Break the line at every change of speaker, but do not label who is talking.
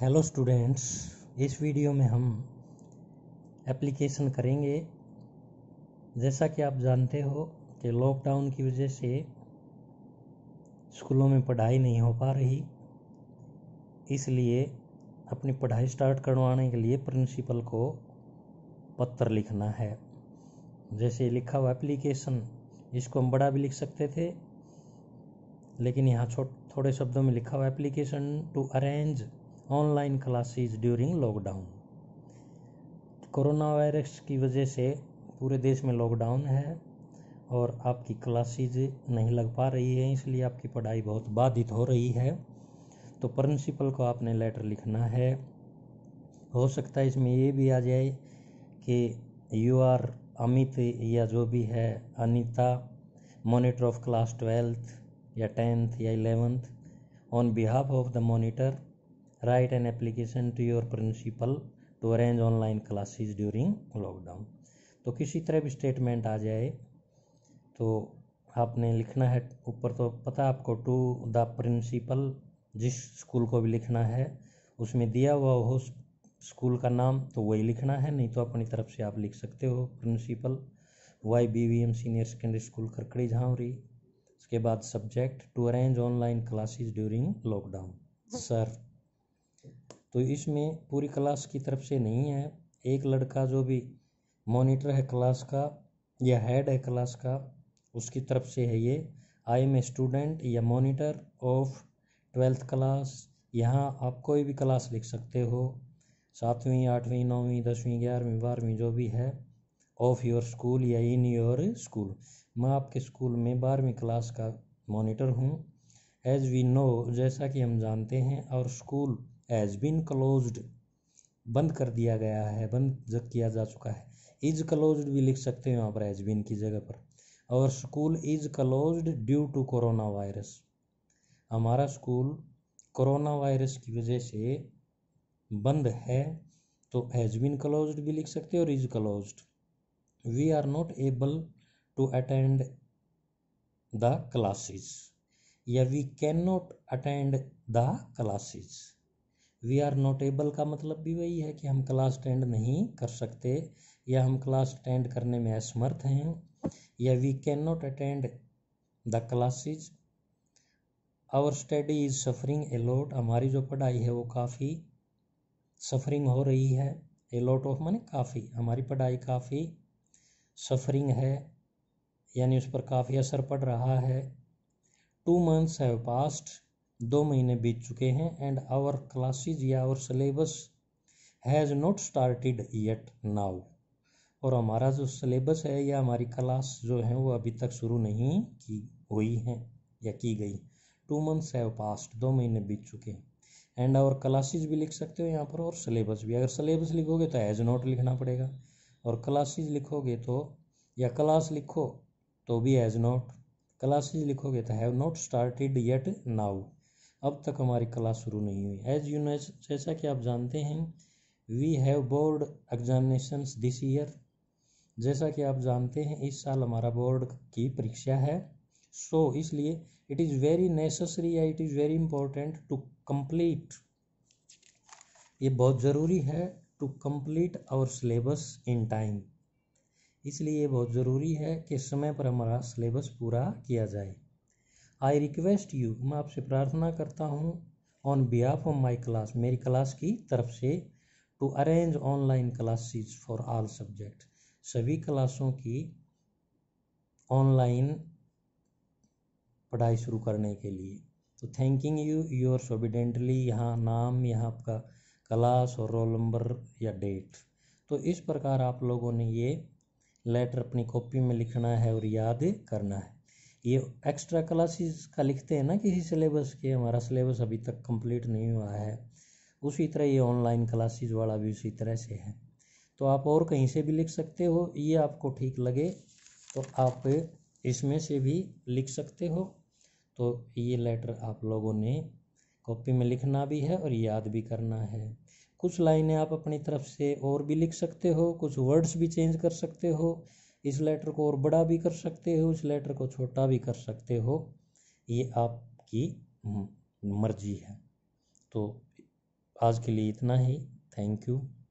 hello students इस video में हम एप्लीकेशन करेंगे जैसा कि आप जानते हो कि लॉकडाउन की वजह से स्कूलों में पढ़ाई नहीं हो पा रही इसलिए अपनी पढ़ाई स्टार्ट करवाने के लिए प्रिंसिपल को पत्र लिखना है जैसे लिखा हुआ एप्लीकेशन इसको हम बड़ा भी लिख सकते थे लेकिन यहाँ छोट थोड़े शब्दों में लिखा हुआ application to arrange online classes during lockdown corona virus की वजह से पूरे देश में लॉकडाउन है और आपकी क्लासेज नहीं लग पा रही है इसलिए आपकी पढ़ाई बहुत बाधित हो रही है तो प्रिंसिपल को आपने लेटर लिखना है हो सकता है इसमें ये भी आ जाए कि यू आर अमित या जो भी है Anita monitor of class twelfth या टेंथ या eleventh on behalf of the monitor write an application to your principal to arrange online classes during lockdown तो किसी तरह भी स्टेटमेंट आ जाए तो आपने लिखना है ऊपर तो पता आपको टू द प्रिंसिपल जिस स्कूल को भी लिखना है उसमें दिया हुआ हो स्कूल का नाम तो वही लिखना है नहीं तो अपनी तरफ से आप लिख सकते हो principal Y B V M senior secondary school Karkadi Jhanwari उसके बाद subject to arrange online classes during lockdown sir तो इसमें पूरी क्लास की तरफ से नहीं है एक लड़का जो भी मॉनिटर है क्लास का या हेड है क्लास का उसकी तरफ से है ये आई एम ए स्टूडेंट या मॉनिटर ऑफ ट्वेल्थ क्लास यहाँ आप कोई भी क्लास लिख सकते हो सातवीं आठवीं नौवीं दसवीं ग्यारहवीं बारहवीं जो भी है ऑफ योर स्कूल या इन योर स्कूल मैं आपके स्कूल में बारहवीं क्लास का मॉनिटर हूँ एज वी नो जैसा कि हम जानते हैं और स्कूल हैज़ बीन क्लोज्ड बंद कर दिया गया है बंद किया जा चुका है इज क्लोज्ड भी लिख सकते हैं वहाँ पर हैज़ बीन की जगह पर और school is closed due to corona virus हमारा स्कूल कोरोना वायरस की वजह से बंद है तो हैज़ बीन क्लोज्ड भी लिख सकते हैं और is closed we are not able to attend the classes या we can not attend the classes we are not able का मतलब भी वही है कि हम क्लास अटेंड नहीं कर सकते या हम क्लास अटेंड करने में असमर्थ हैं या we can not attend the classes our study is suffering a lot हमारी जो पढ़ाई है वो काफ़ी सफरिंग हो रही है अलॉट ऑफ माने काफ़ी हमारी पढ़ाई काफ़ी सफरिंग है यानी उस पर काफ़ी असर पड़ रहा है टू मंथ्स हैव पास्ट दो महीने बीत चुके हैं एंड आवर क्लासेज या our syllabus has not started yet now और हमारा जो सिलेबस है या हमारी क्लास जो है वो अभी तक शुरू नहीं की हुई है या की गई टू मंथ्स हैव पास्ट दो महीने बीत चुके हैं एंड आवर क्लासेज भी लिख सकते हो यहाँ पर और सिलेबस भी अगर सिलेबस लिखोगे तो हैज़ नॉट लिखना पड़ेगा और क्लासेज लिखोगे तो या क्लास लिखो तो भी हैज़ नॉट क्लासेज लिखोगे तो have not started yet now अब तक हमारी क्लास शुरू नहीं हुई एज यू नो जैसा कि आप जानते हैं we have board examination this year जैसा कि आप जानते हैं इस साल हमारा बोर्ड की परीक्षा है सो so, इसलिए इट इज़ वेरी नेसेसरी या it is very important to complete ये बहुत ज़रूरी है to complete our syllabus in time इसलिए ये बहुत ज़रूरी है कि समय पर हमारा सिलेबस पूरा किया जाए आई रिक्वेस्ट यू मैं आपसे प्रार्थना करता हूँ on behalf of my class मेरी क्लास की तरफ से to arrange online classes for all subject सभी क्लासों की ऑनलाइन पढ़ाई शुरू करने के लिए तो थैंकिंग यू योर सोबिडेंटली यहाँ नाम यहाँ आपका क्लास और रोल नंबर या डेट तो इस प्रकार आप लोगों ने ये लेटर अपनी कॉपी में लिखना है और याद करना है ये एक्स्ट्रा क्लासेस का लिखते हैं ना किसी सिलेबस के हमारा सिलेबस अभी तक कंप्लीट नहीं हुआ है उसी तरह ये ऑनलाइन क्लासेस वाला भी उसी तरह से है तो आप और कहीं से भी लिख सकते हो ये आपको ठीक लगे तो आप इसमें से भी लिख सकते हो तो ये लेटर आप लोगों ने कॉपी में लिखना भी है और याद भी करना है कुछ लाइनें आप अपनी तरफ से और भी लिख सकते हो कुछ वर्ड्स भी चेंज कर सकते हो इस लेटर को और बड़ा भी कर सकते हो इस लेटर को छोटा भी कर सकते हो ये आपकी मर्जी है तो आज के लिए इतना ही थैंक यू